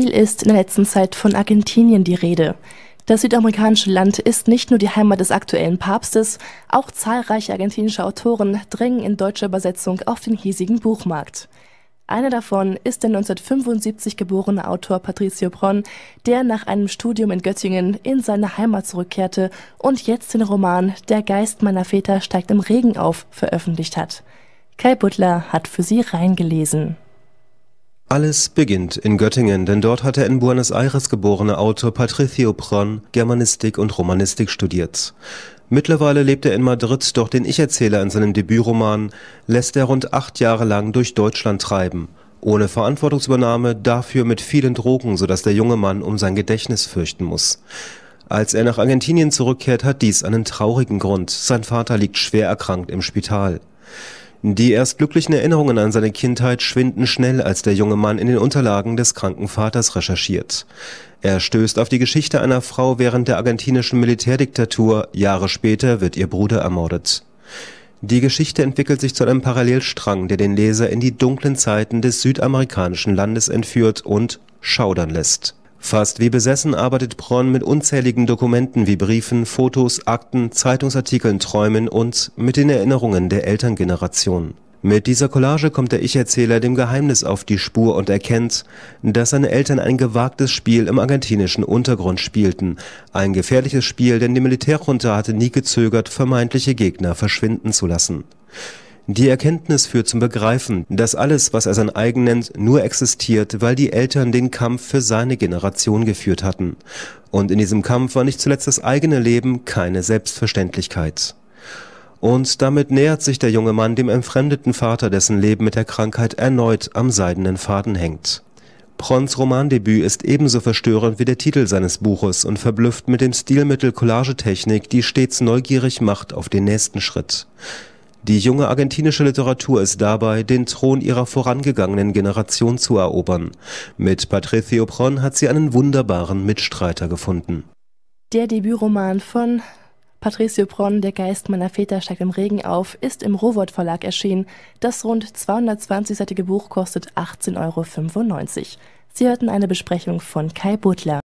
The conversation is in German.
Viel ist in der letzten Zeit von Argentinien die Rede. Das südamerikanische Land ist nicht nur die Heimat des aktuellen Papstes, auch zahlreiche argentinische Autoren drängen in deutscher Übersetzung auf den hiesigen Buchmarkt. Einer davon ist der 1975 geborene Autor Patricio Bronn, der nach einem Studium in Göttingen in seine Heimat zurückkehrte und jetzt den Roman Der Geist meiner Väter steigt im Regen auf veröffentlicht hat. Kai Butler hat für sie reingelesen. Alles beginnt in Göttingen, denn dort hat der in Buenos Aires geborene Autor Patricio Pron Germanistik und Romanistik studiert. Mittlerweile lebt er in Madrid, doch den Ich-Erzähler in seinem Debütroman lässt er rund acht Jahre lang durch Deutschland treiben. Ohne Verantwortungsübernahme, dafür mit vielen Drogen, sodass der junge Mann um sein Gedächtnis fürchten muss. Als er nach Argentinien zurückkehrt, hat dies einen traurigen Grund. Sein Vater liegt schwer erkrankt im Spital. Die erst glücklichen Erinnerungen an seine Kindheit schwinden schnell, als der junge Mann in den Unterlagen des kranken Vaters recherchiert. Er stößt auf die Geschichte einer Frau während der argentinischen Militärdiktatur, Jahre später wird ihr Bruder ermordet. Die Geschichte entwickelt sich zu einem Parallelstrang, der den Leser in die dunklen Zeiten des südamerikanischen Landes entführt und schaudern lässt Fast wie besessen arbeitet Bronn mit unzähligen Dokumenten wie Briefen, Fotos, Akten, Zeitungsartikeln, Träumen und mit den Erinnerungen der Elterngeneration. Mit dieser Collage kommt der Ich-Erzähler dem Geheimnis auf die Spur und erkennt, dass seine Eltern ein gewagtes Spiel im argentinischen Untergrund spielten. Ein gefährliches Spiel, denn die Militärjunta hatte nie gezögert, vermeintliche Gegner verschwinden zu lassen. Die Erkenntnis führt zum Begreifen, dass alles, was er sein eigen nennt, nur existiert, weil die Eltern den Kampf für seine Generation geführt hatten. Und in diesem Kampf war nicht zuletzt das eigene Leben keine Selbstverständlichkeit. Und damit nähert sich der junge Mann dem entfremdeten Vater, dessen Leben mit der Krankheit erneut am seidenen Faden hängt. Prons Romandebüt ist ebenso verstörend wie der Titel seines Buches und verblüfft mit dem Stilmittel Collagetechnik, die stets neugierig macht auf den nächsten Schritt. Die junge argentinische Literatur ist dabei, den Thron ihrer vorangegangenen Generation zu erobern. Mit Patricio Pron hat sie einen wunderbaren Mitstreiter gefunden. Der Debütroman von Patricio Pron, Der Geist meiner Väter steigt im Regen auf, ist im Rowold Verlag erschienen. Das rund 220-seitige Buch kostet 18,95 Euro. Sie hörten eine Besprechung von Kai Butler.